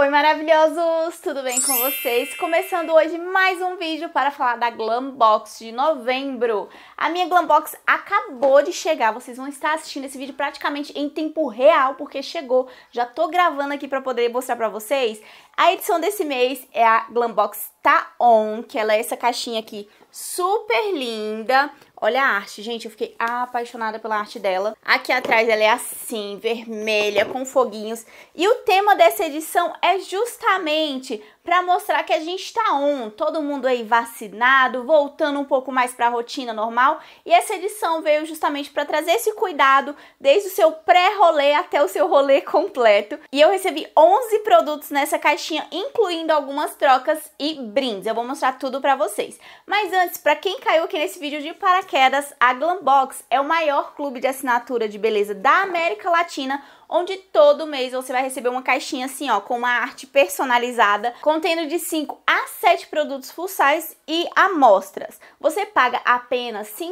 Oi, maravilhosos! Tudo bem com vocês? Começando hoje mais um vídeo para falar da Glambox de novembro. A minha Glambox acabou de chegar, vocês vão estar assistindo esse vídeo praticamente em tempo real, porque chegou. Já tô gravando aqui para poder mostrar para vocês. A edição desse mês é a Glambox Tá On, que ela é essa caixinha aqui super linda, Olha a arte, gente, eu fiquei apaixonada pela arte dela. Aqui atrás ela é assim, vermelha, com foguinhos. E o tema dessa edição é justamente para mostrar que a gente tá on, todo mundo aí vacinado, voltando um pouco mais para a rotina normal. E essa edição veio justamente para trazer esse cuidado desde o seu pré-rolê até o seu rolê completo. E eu recebi 11 produtos nessa caixinha, incluindo algumas trocas e brindes. Eu vou mostrar tudo para vocês. Mas antes, para quem caiu aqui nesse vídeo de paraquedas, a Glambox é o maior clube de assinatura de beleza da América Latina onde todo mês você vai receber uma caixinha assim, ó, com uma arte personalizada, contendo de 5 a 7 produtos full size e amostras. Você paga apenas R$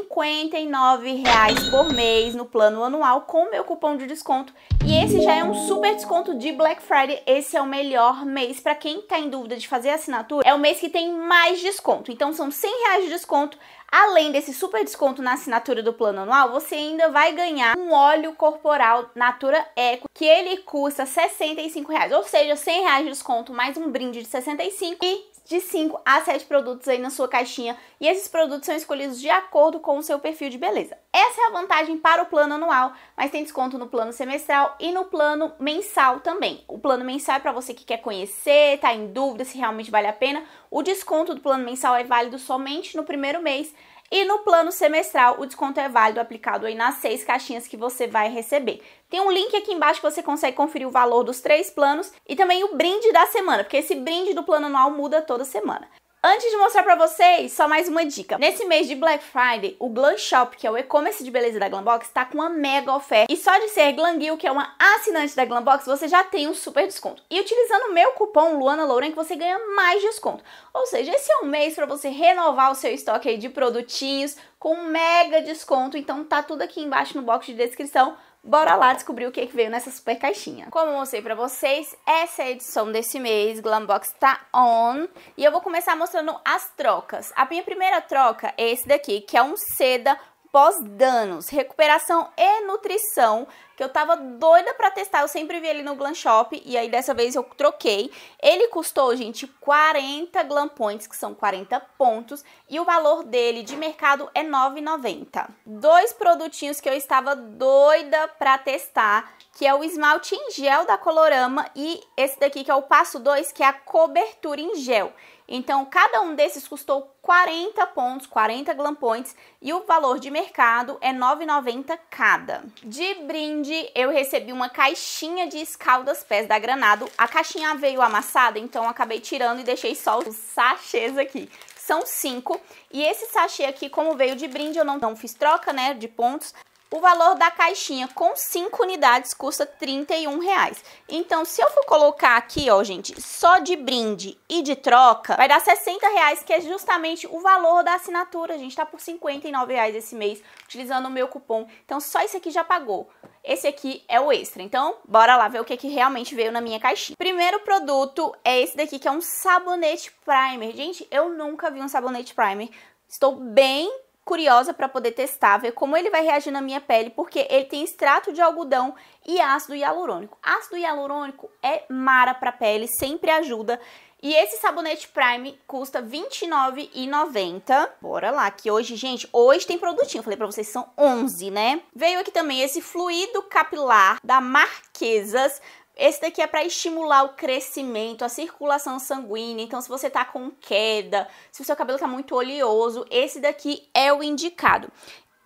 por mês no plano anual com meu cupom de desconto e esse já é um super desconto de Black Friday. Esse é o melhor mês para quem tá em dúvida de fazer assinatura, é o mês que tem mais desconto. Então são R$ de desconto Além desse super desconto na assinatura do plano anual, você ainda vai ganhar um óleo corporal Natura E caneco, que ele custa 65 reais, ou seja, 100 reais de desconto, mais um brinde de 65 e de 5 a 7 produtos aí na sua caixinha e esses produtos são escolhidos de acordo com o seu perfil de beleza. Essa é a vantagem para o plano anual, mas tem desconto no plano semestral e no plano mensal também. O plano mensal é para você que quer conhecer, tá em dúvida se realmente vale a pena. O desconto do plano mensal é válido somente no primeiro mês e no plano semestral, o desconto é válido aplicado aí nas seis caixinhas que você vai receber. Tem um link aqui embaixo que você consegue conferir o valor dos três planos e também o brinde da semana, porque esse brinde do plano anual muda toda semana. Antes de mostrar para vocês, só mais uma dica. Nesse mês de Black Friday, o Glam Shop, que é o e-commerce de beleza da Glambox, está com uma mega oferta. E só de ser Glanguil, que é uma assinante da Glambox, você já tem um super desconto. E utilizando o meu cupom Luana Louren, que você ganha mais desconto. Ou seja, esse é um mês para você renovar o seu estoque de produtinhos com mega desconto. Então tá tudo aqui embaixo no box de descrição Bora lá descobrir o que, é que veio nessa super caixinha. Como eu mostrei pra vocês, essa é a edição desse mês, Glambox tá on. E eu vou começar mostrando as trocas. A minha primeira troca é esse daqui, que é um seda pós-danos, recuperação e nutrição que eu tava doida para testar. Eu sempre vi ele no Glam Shop e aí dessa vez eu troquei. Ele custou, gente, 40 Glam Points, que são 40 pontos, e o valor dele de mercado é 9,90. Dois produtinhos que eu estava doida para testar, que é o esmalte em gel da Colorama e esse daqui que é o passo 2, que é a cobertura em gel. Então, cada um desses custou 40 pontos, 40 Glam Points, e o valor de mercado é 9,90 cada. De brinde eu recebi uma caixinha de escaldas pés da Granado. A caixinha veio amassada, então acabei tirando e deixei só os sachês aqui. São cinco. E esse sachê aqui, como veio de brinde, eu não, não fiz troca, né, de pontos. O valor da caixinha com cinco unidades custa R$31,00. Então, se eu for colocar aqui, ó, gente, só de brinde e de troca, vai dar R$60,00, que é justamente o valor da assinatura. A gente tá por R$59,00 esse mês, utilizando o meu cupom. Então, só isso aqui já pagou. Esse aqui é o extra. Então, bora lá ver o que, é que realmente veio na minha caixinha. Primeiro produto é esse daqui, que é um sabonete primer. Gente, eu nunca vi um sabonete primer. Estou bem curiosa para poder testar, ver como ele vai reagir na minha pele, porque ele tem extrato de algodão e ácido hialurônico. Ácido hialurônico é mara para pele, sempre ajuda e esse sabonete Prime custa R$29,90. Bora lá, que hoje, gente, hoje tem produtinho. falei pra vocês, são 11, né? Veio aqui também esse fluido capilar da Marquesas. Esse daqui é para estimular o crescimento, a circulação sanguínea. Então, se você tá com queda, se o seu cabelo tá muito oleoso, esse daqui é o indicado.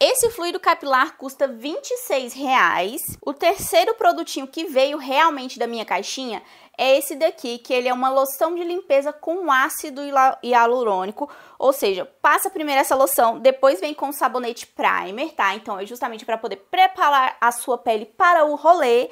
Esse fluido capilar custa R$ 26,00. O terceiro produtinho que veio realmente da minha caixinha é esse daqui, que ele é uma loção de limpeza com ácido hialurônico, ou seja, passa primeiro essa loção, depois vem com sabonete primer, tá? Então é justamente para poder preparar a sua pele para o rolê.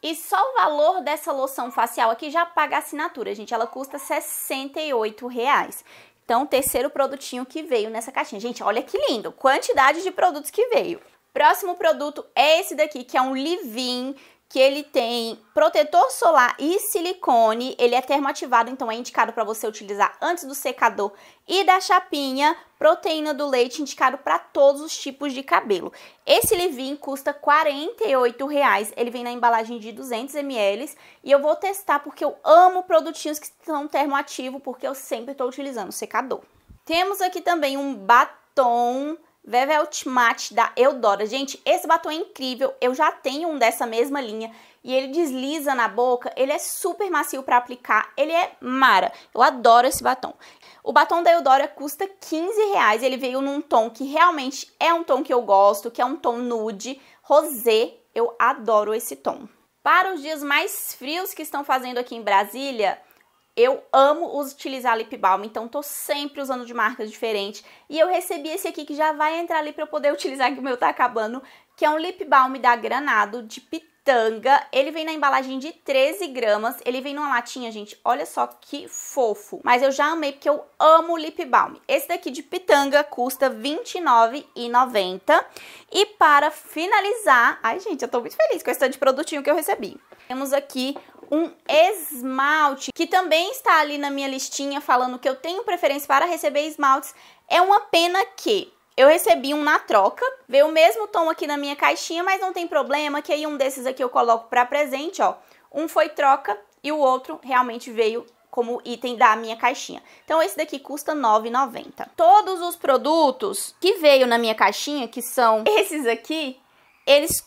E só o valor dessa loção facial aqui já paga a assinatura, gente. Ela custa R$ 68,00. Então, terceiro produtinho que veio nessa caixinha. Gente, olha que lindo, quantidade de produtos que veio. Próximo produto é esse daqui, que é um livin que ele tem protetor solar e silicone, ele é termoativado, então é indicado para você utilizar antes do secador e da chapinha, proteína do leite indicado para todos os tipos de cabelo. Esse leave-in custa R$ 48,00, ele vem na embalagem de 200 ml e eu vou testar porque eu amo produtinhos que são termoativos, porque eu sempre estou utilizando secador. Temos aqui também um batom Vevet é Matte da Eudora. Gente, esse batom é incrível. Eu já tenho um dessa mesma linha e ele desliza na boca. Ele é super macio para aplicar. Ele é mara. Eu adoro esse batom. O batom da Eudora custa 15 reais. Ele veio num tom que realmente é um tom que eu gosto, que é um tom nude, rosé. Eu adoro esse tom. Para os dias mais frios que estão fazendo aqui em Brasília, eu amo utilizar lip balm, então tô sempre usando de marcas diferentes. E eu recebi esse aqui que já vai entrar ali para eu poder utilizar, que o meu tá acabando, que é um lip balm da Granado de Pitanga. Ele vem na embalagem de 13 gramas, ele vem numa latinha, gente, olha só que fofo. Mas eu já amei porque eu amo lip balm. Esse daqui de Pitanga custa R$29,90. E para finalizar... Ai, gente, eu tô muito feliz com esse tanto de produtinho que eu recebi. Temos aqui um esmalte, que também está ali na minha listinha falando que eu tenho preferência para receber esmaltes. É uma pena que eu recebi um na troca, veio o mesmo tom aqui na minha caixinha, mas não tem problema, que aí um desses aqui eu coloco para presente, ó. Um foi troca e o outro realmente veio como item da minha caixinha. Então esse daqui custa R$ 9,90. Todos os produtos que veio na minha caixinha, que são esses aqui, eles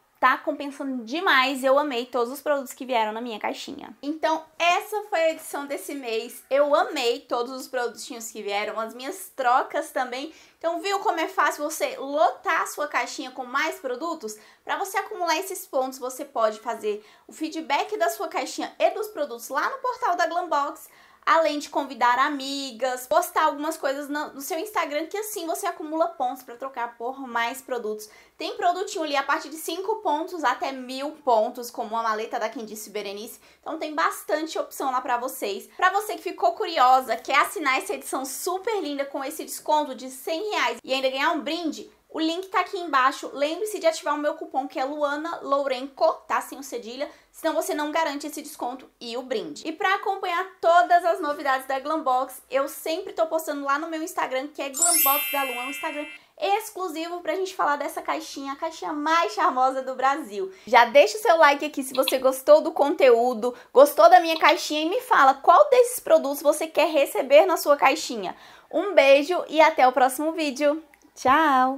tá compensando demais. Eu amei todos os produtos que vieram na minha caixinha. Então, essa foi a edição desse mês. Eu amei todos os produtinhos que vieram, as minhas trocas também. Então, viu como é fácil você lotar a sua caixinha com mais produtos? Para você acumular esses pontos, você pode fazer o feedback da sua caixinha e dos produtos lá no portal da Glambox além de convidar amigas, postar algumas coisas no seu Instagram, que assim você acumula pontos para trocar por mais produtos. Tem produtinho ali a partir de 5 pontos até 1000 pontos, como a maleta da quem disse Berenice. Então tem bastante opção lá para vocês. Para você que ficou curiosa, quer assinar essa edição super linda com esse desconto de 100 reais e ainda ganhar um brinde, o link tá aqui embaixo. Lembre-se de ativar o meu cupom que é Luana Lourenco, tá? Sem o cedilha, senão você não garante esse desconto e o brinde. E para acompanhar todas as novidades da Glambox, eu sempre tô postando lá no meu Instagram, que é Glambox da Luan, é um Instagram exclusivo pra gente falar dessa caixinha, a caixinha mais charmosa do Brasil. Já deixa o seu like aqui se você gostou do conteúdo, gostou da minha caixinha e me fala qual desses produtos você quer receber na sua caixinha. Um beijo e até o próximo vídeo. Tchau!